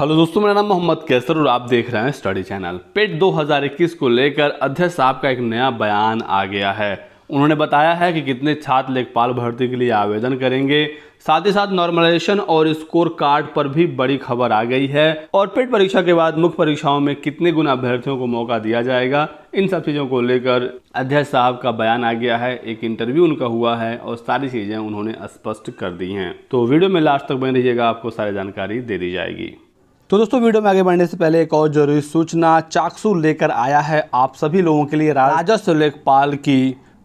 hello दोस्तों मेरा नाम मोहम्मद कैसर और आप देख रहे हैं स्टडी चैनल पेट 2021 को लेकर अध्यक्ष साहब का एक नया बयान आ गया है उन्होंने बताया है कि कितने छात्र लेखपाल भर्ती के लिए आवेदन करेंगे साथ ही साथ नॉर्मलाइजेशन और स्कोर कार्ड पर भी बड़ी खबर आ गई है और पेट परीक्षा के बाद मुख्य परीक्षाओं में कितने गुना अभ्यर्थियों को मौका दिया जाएगा इन सब चीज़ों को लेकर अध्यक्ष साहब का बयान आ गया है एक इंटरव्यू उनका हुआ है और सारी चीज़ें उन्होंने स्पष्ट कर दी हैं तो वीडियो में लास्ट तक बने रहिएगा आपको सारी जानकारी दे दी जाएगी तो दोस्तों वीडियो में आगे बढ़ने से पहले एक और जरूरी सूचना चाकसू लेकर आया है आप सभी लोगों के लिए राजस्व लेखपाल की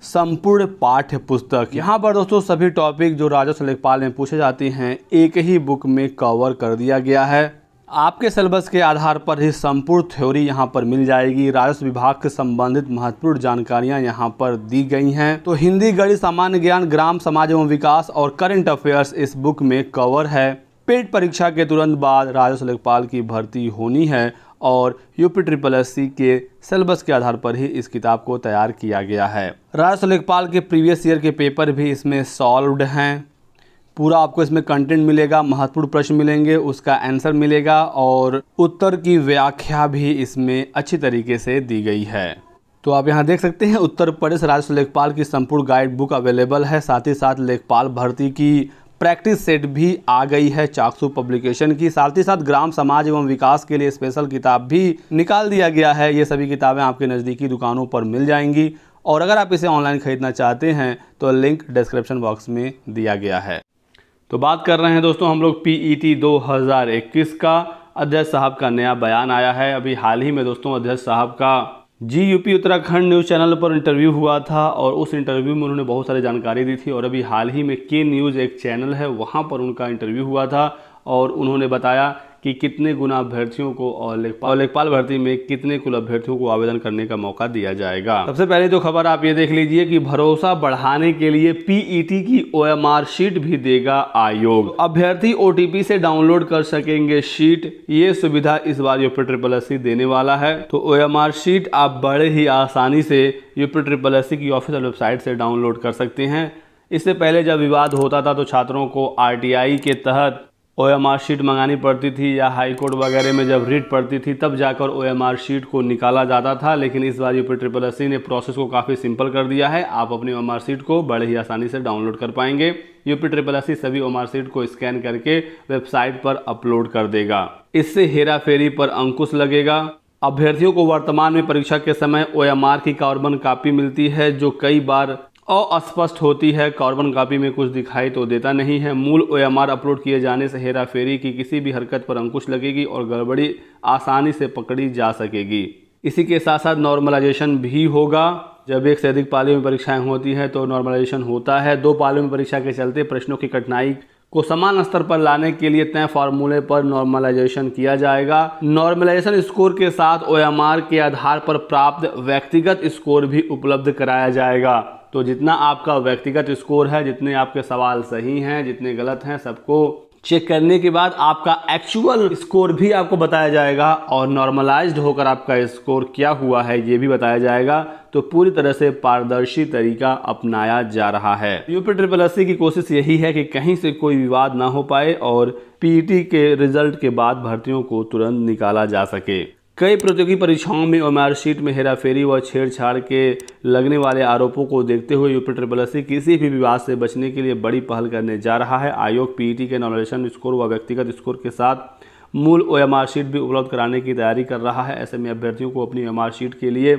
संपूर्ण पाठ्य पुस्तक यहाँ पर दोस्तों सभी टॉपिक जो राजस्व लेखपाल में पूछे जाते हैं एक ही बुक में कवर कर दिया गया है आपके सिलेबस के आधार पर ही संपूर्ण थ्योरी यहाँ पर मिल जाएगी राजस्व विभाग से संबंधित महत्वपूर्ण जानकारियाँ यहाँ पर दी गई हैं तो हिंदी गणित सामान्य ज्ञान ग्राम समाज एवं विकास और करंट अफेयर्स इस बुक में कवर है पेट परीक्षा के तुरंत बाद राजस्व लेखपाल की भर्ती होनी है और यूपी ट्रिपल एस सी के सिलेबस के आधार पर ही इस किताब को तैयार किया गया है राजस्व लेखपाल के प्रीवियस ईयर के पेपर भी इसमें सॉल्वड हैं पूरा आपको इसमें कंटेंट मिलेगा महत्वपूर्ण प्रश्न मिलेंगे उसका आंसर मिलेगा और उत्तर की व्याख्या भी इसमें अच्छी तरीके से दी गई है तो आप यहाँ देख सकते हैं उत्तर प्रदेश राजस्व लेखपाल की संपूर्ण गाइड बुक अवेलेबल है साथ ही साथ लेखपाल भर्ती की प्रैक्टिस सेट भी आ गई है चाकसू पब्लिकेशन की साथ ही साथ ग्राम समाज एवं विकास के लिए स्पेशल किताब भी निकाल दिया गया है ये सभी किताबें आपके नज़दीकी दुकानों पर मिल जाएंगी और अगर आप इसे ऑनलाइन ख़रीदना चाहते हैं तो लिंक डिस्क्रिप्शन बॉक्स में दिया गया है तो बात कर रहे हैं दोस्तों हम लोग e हजार इक्कीस का अध्यक्ष साहब का नया बयान आया है अभी हाल ही में दोस्तों अध्यक्ष साहब का जी यूपी उत्तराखंड न्यूज़ चैनल पर इंटरव्यू हुआ था और उस इंटरव्यू में उन्होंने बहुत सारी जानकारी दी थी और अभी हाल ही में के न्यूज़ एक चैनल है वहाँ पर उनका इंटरव्यू हुआ था और उन्होंने बताया कि कितने गुना अभ्यर्थियों को और लेखपाल और लेखपाल भर्ती में कितने कुल अभ्यर्थियों को आवेदन करने का मौका दिया जाएगा सबसे पहले तो खबर आप ये देख लीजिए कि भरोसा बढ़ाने के लिए पीईटी e की ओ शीट भी देगा आयोग तो अभ्यर्थी ओ से डाउनलोड कर सकेंगे शीट ये सुविधा इस बार यूपी ट्रिपल एस देने वाला है तो ओ शीट आप बड़े ही आसानी से यूपी ट्रिपल एस की ऑफिसल वेबसाइट से डाउनलोड कर सकते हैं इससे पहले जब विवाद होता था तो छात्रों को आरटीआई के तहत ओ एम आर शीट मंगानी पड़ती थी या हाई कोर्ट वगैरह में जब रीट पड़ती थी तब जाकर ओ एम आर शीट को निकाला जाता था लेकिन इस बार यूपी ट्रिपल एस ने प्रोसेस को काफ़ी सिंपल कर दिया है आप अपनी ओ एम आर शीट को बड़े ही आसानी से डाउनलोड कर पाएंगे यूपी ट्रिपल एस सभी ओ एम आर शीट को स्कैन करके वेबसाइट पर अपलोड कर देगा इससे हेरा फेरी पर अंकुश लगेगा अभ्यर्थियों को वर्तमान में परीक्षा के समय ओ की कार्बन कापी मिलती है जो कई बार अस्पष्ट होती है कार्बन कापी में कुछ दिखाई तो देता नहीं है मूल ओएमआर अपलोड किए जाने से हेराफेरी की किसी भी हरकत पर अंकुश लगेगी और गड़बड़ी आसानी से पकड़ी जा सकेगी इसी के साथ साथ नॉर्मलाइजेशन भी होगा जब एक से अधिक पाली में परीक्षाएं होती हैं तो नॉर्मलाइजेशन होता है दो पाली में परीक्षा के चलते प्रश्नों की कठिनाई को समान स्तर पर लाने के लिए तय फार्मूले पर नॉर्मलाइजेशन किया जाएगा नॉर्मलाइजेशन स्कोर के साथ ओएमआर के आधार पर प्राप्त व्यक्तिगत स्कोर भी उपलब्ध कराया जाएगा तो जितना आपका व्यक्तिगत स्कोर है जितने आपके सवाल सही हैं जितने गलत हैं सबको चेक करने के बाद आपका एक्चुअल स्कोर भी आपको बताया जाएगा और नॉर्मलाइज्ड होकर आपका स्कोर क्या हुआ है ये भी बताया जाएगा तो पूरी तरह से पारदर्शी तरीका अपनाया जा रहा है यूपी ट्रिपल एस की कोशिश यही है कि कहीं से कोई विवाद ना हो पाए और पीईटी e के रिजल्ट के बाद भर्तियों को तुरंत निकाला जा सके कई प्रतियोगी परीक्षाओं में शीट में हेराफेरी व छेड़छाड़ के लगने वाले आरोपों को देखते हुए यूपी ट्रिपल एस किसी भी विवाद से बचने के लिए बड़ी पहल करने जा रहा है आयोग पीईटी के नॉमिनेशन स्कोर व व्यक्तिगत स्कोर के साथ मूल ओ शीट भी उपलब्ध कराने की तैयारी कर रहा है ऐसे में अभ्यर्थियों को अपनी ओ शीट के लिए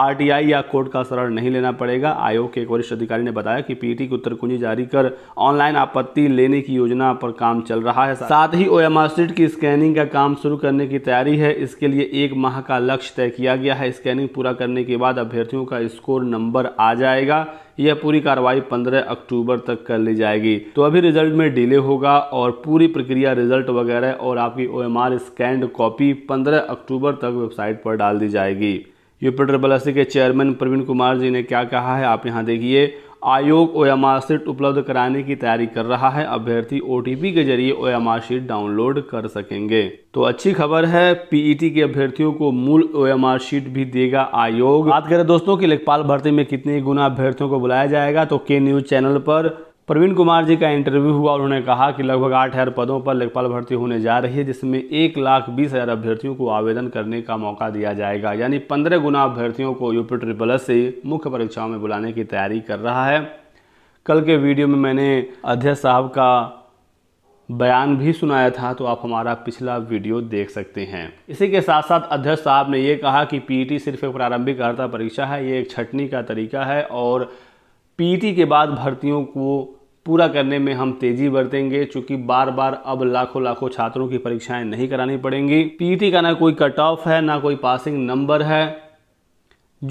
आरटीआई या कोर्ट का शरण नहीं लेना पड़ेगा आयोग के एक वरिष्ठ अधिकारी ने बताया कि पीटी की उत्तर कुंजी जारी कर ऑनलाइन आपत्ति लेने की योजना पर काम चल रहा है साथ ही ओएमआर सीट की स्कैनिंग का काम शुरू करने की तैयारी है इसके लिए एक माह का लक्ष्य तय किया गया है स्कैनिंग पूरा करने के बाद अभ्यर्थियों का स्कोर नंबर आ जाएगा यह पूरी कार्रवाई 15 अक्टूबर तक कर ली जाएगी तो अभी रिजल्ट में डिले होगा और पूरी प्रक्रिया रिजल्ट वगैरह और आपकी O M R scanned copy 15 October तक वेबसाइट पर डाल दी जाएगी यूपीटर बलस के चेयरमैन प्रवीण कुमार जी ने क्या कहा है आप यहाँ देखिए आयोग ओ सीट उपलब्ध कराने की तैयारी कर रहा है अभ्यर्थी ओ के जरिए ओ सीट डाउनलोड कर सकेंगे तो अच्छी खबर है पीईटी के अभ्यर्थियों को मूल ओ सीट भी देगा आयोग बात करें दोस्तों कि लेखपाल भर्ती में कितने गुना अभ्यर्थियों को बुलाया जाएगा तो के न्यूज चैनल पर प्रवीण कुमार जी का इंटरव्यू हुआ उन्होंने कहा कि लगभग आठ हज़ार पदों पर लेखपाल भर्ती होने जा रही है जिसमें एक लाख बीस हज़ार अभ्यर्थियों को आवेदन करने का मौका दिया जाएगा यानी पंद्रह गुना अभ्यर्थियों को यूपी ट्रिपल एस से मुख्य परीक्षाओं में बुलाने की तैयारी कर रहा है कल के वीडियो में मैंने अध्यक्ष साहब का बयान भी सुनाया था तो आप हमारा पिछला वीडियो देख सकते हैं इसी के साथ साथ अध्यक्ष साहब ने ये कहा कि पीटी सिर्फ एक प्रारंभिक अर्ता परीक्षा है ये एक छटनी का तरीका है और पीटी के बाद भर्तियों को पूरा करने में हम तेजी बरतेंगे चूंकि बार बार अब लाखों लाखों छात्रों की परीक्षाएं नहीं करानी पड़ेंगी पीटी का ना कोई कट ऑफ है ना कोई पासिंग नंबर है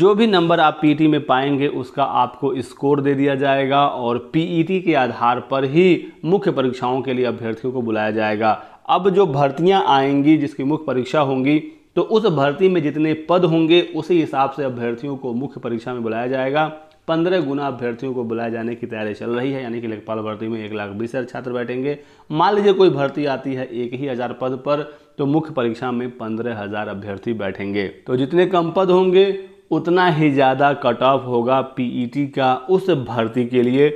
जो भी नंबर आप पीटी में पाएंगे उसका आपको स्कोर दे दिया जाएगा और पीईटी के आधार पर ही मुख्य परीक्षाओं के लिए अभ्यर्थियों को बुलाया जाएगा अब जो भर्तियां आएंगी जिसकी मुख्य परीक्षा होंगी तो उस भर्ती में जितने पद होंगे उसी हिसाब से अभ्यर्थियों को मुख्य परीक्षा में बुलाया जाएगा पंद्रह गुना अभ्यर्थियों को बुलाए जाने की तैयारी चल रही है यानी कि लेखपाल भर्ती में एक लाख बीस हज़ार छात्र बैठेंगे मान लीजिए कोई भर्ती आती है एक ही हज़ार पद पर तो मुख्य परीक्षा में पंद्रह हज़ार अभ्यर्थी बैठेंगे तो जितने कम पद होंगे उतना ही ज़्यादा कट ऑफ होगा पीईटी e का उस भर्ती के लिए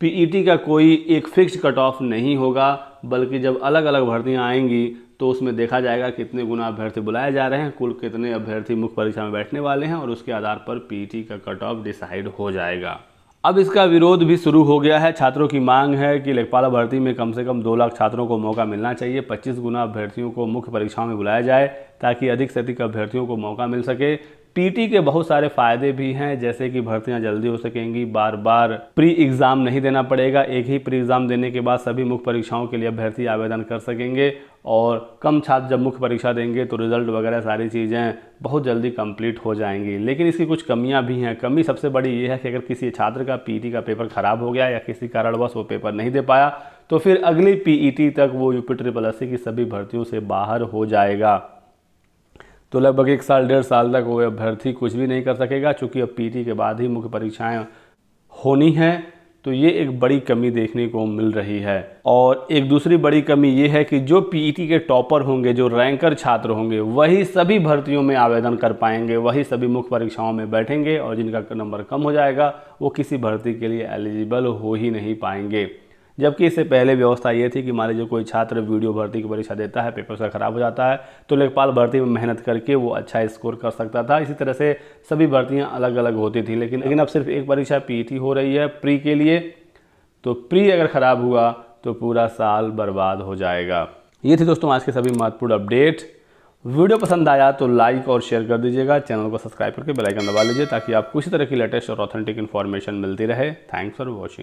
पीईटी e का कोई एक फिक्स कट ऑफ नहीं होगा बल्कि जब अलग अलग भर्तियाँ आएंगी तो उसमें देखा जाएगा कितने गुना अभ्यर्थी बुलाए जा रहे हैं कुल कितने अभ्यर्थी मुख्य परीक्षा में बैठने वाले हैं और उसके आधार पर पी का कट ऑफ डिसाइड हो जाएगा अब इसका विरोध भी शुरू हो गया है छात्रों की मांग है कि लेखपाला भर्ती में कम से कम दो लाख छात्रों को मौका मिलना चाहिए 25 गुना अभ्यर्थियों को मुख्य परीक्षाओं में बुलाया जाए ताकि अधिक से अधिक अभ्यर्थियों को मौका मिल सके पीटी के बहुत सारे फायदे भी हैं जैसे कि भर्तियां जल्दी हो सकेंगी बार बार प्री एग्ज़ाम नहीं देना पड़ेगा एक ही प्री एग्ज़ाम देने के बाद सभी मुख्य परीक्षाओं के लिए अभ्यर्थी आवेदन कर सकेंगे और कम छात्र जब मुख्य परीक्षा देंगे तो रिजल्ट वगैरह सारी चीज़ें बहुत जल्दी कंप्लीट हो जाएंगी लेकिन इसकी कुछ कमियां भी हैं कमी सबसे बड़ी ये है कि अगर किसी छात्र का पीटी का पेपर ख़राब हो गया या किसी कारणवश वो पेपर नहीं दे पाया तो फिर अगली पीईटी e तक वो यूपी ट्रिपल एस की सभी भर्तियों से बाहर हो जाएगा तो लगभग एक साल डेढ़ साल तक वो अभ्यर्थी कुछ भी नहीं कर सकेगा चूँकि अब पी के बाद ही मुख्य परीक्षाएँ होनी हैं तो ये एक बड़ी कमी देखने को मिल रही है और एक दूसरी बड़ी कमी ये है कि जो पीईटी के टॉपर होंगे जो रैंकर छात्र होंगे वही सभी भर्तियों में आवेदन कर पाएंगे वही सभी मुख्य परीक्षाओं में बैठेंगे और जिनका नंबर कम हो जाएगा वो किसी भर्ती के लिए एलिजिबल हो ही नहीं पाएंगे जबकि इससे पहले व्यवस्था ये थी कि मान लीजिए कोई छात्र वीडियो भर्ती की परीक्षा देता है पेपर से खराब हो जाता है तो लेखपाल भर्ती में मेहनत करके वो अच्छा स्कोर कर सकता था इसी तरह से सभी भर्तियाँ अलग अलग होती थी लेकिन लेकिन अब सिर्फ एक परीक्षा पी हो रही है प्री के लिए तो प्री अगर ख़राब हुआ तो पूरा साल बर्बाद हो जाएगा ये थी दोस्तों आज के सभी महत्वपूर्ण अपडेट वीडियो पसंद आया तो लाइक और शेयर कर दीजिएगा चैनल को सब्सक्राइब करके बेल आइकन दबा लीजिए ताकि आपको किसी तरह की लेटेस्ट और ऑथेंटिक इन्फॉर्मेशन मिलती रहे थैंक्स फॉर वॉचिंग